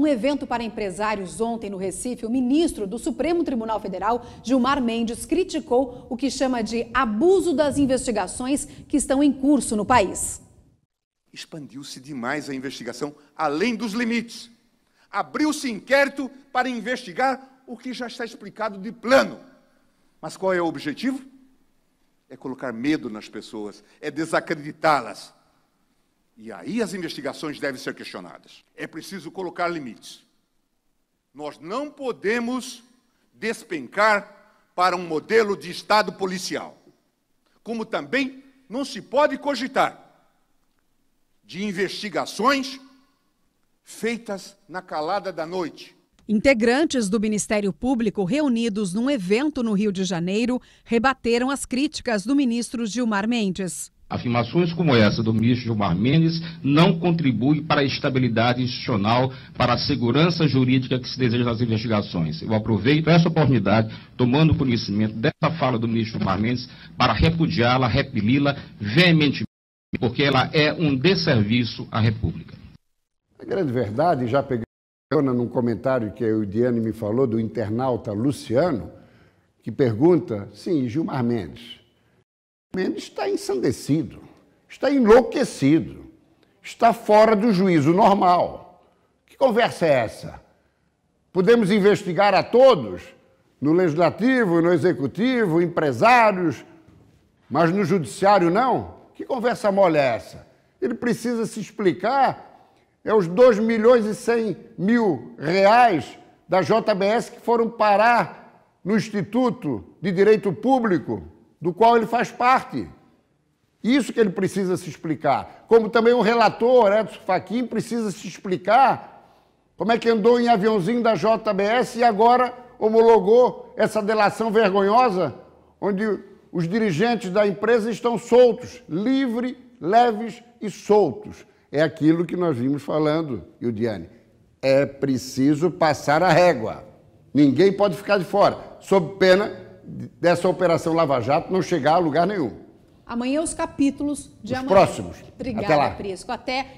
Um evento para empresários ontem no Recife, o ministro do Supremo Tribunal Federal, Gilmar Mendes, criticou o que chama de abuso das investigações que estão em curso no país. Expandiu-se demais a investigação além dos limites. Abriu-se inquérito para investigar o que já está explicado de plano. Mas qual é o objetivo? É colocar medo nas pessoas, é desacreditá-las e aí as investigações devem ser questionadas. É preciso colocar limites. Nós não podemos despencar para um modelo de Estado policial. Como também não se pode cogitar de investigações feitas na calada da noite. Integrantes do Ministério Público reunidos num evento no Rio de Janeiro rebateram as críticas do ministro Gilmar Mendes. Afirmações como essa do ministro Gilmar Mendes não contribuem para a estabilidade institucional, para a segurança jurídica que se deseja nas investigações. Eu aproveito essa oportunidade, tomando conhecimento dessa fala do ministro Gilmar Mendes, para repudiá-la, repeli-la veementemente, porque ela é um desserviço à República. A grande verdade, já peguei num comentário que o Diane me falou, do internauta Luciano, que pergunta, sim, Gilmar Mendes Mendes está ensandecido, está enlouquecido, está fora do juízo normal. Que conversa é essa? Podemos investigar a todos, no legislativo, no executivo, empresários, mas no judiciário não? Que conversa mole é essa? Ele precisa se explicar. É os 2 milhões e 100 mil reais da JBS que foram parar no Instituto de Direito Público do qual ele faz parte. Isso que ele precisa se explicar. Como também o relator, Edson né, Fachin, precisa se explicar como é que andou em aviãozinho da JBS e agora homologou essa delação vergonhosa, onde os dirigentes da empresa estão soltos, livre, leves e soltos. É aquilo que nós vimos falando, Eudiane. É preciso passar a régua. Ninguém pode ficar de fora, sob pena dessa Operação Lava Jato não chegar a lugar nenhum. Amanhã os capítulos de os amanhã. Próximos. Obrigada, Até lá. Prisco. Até.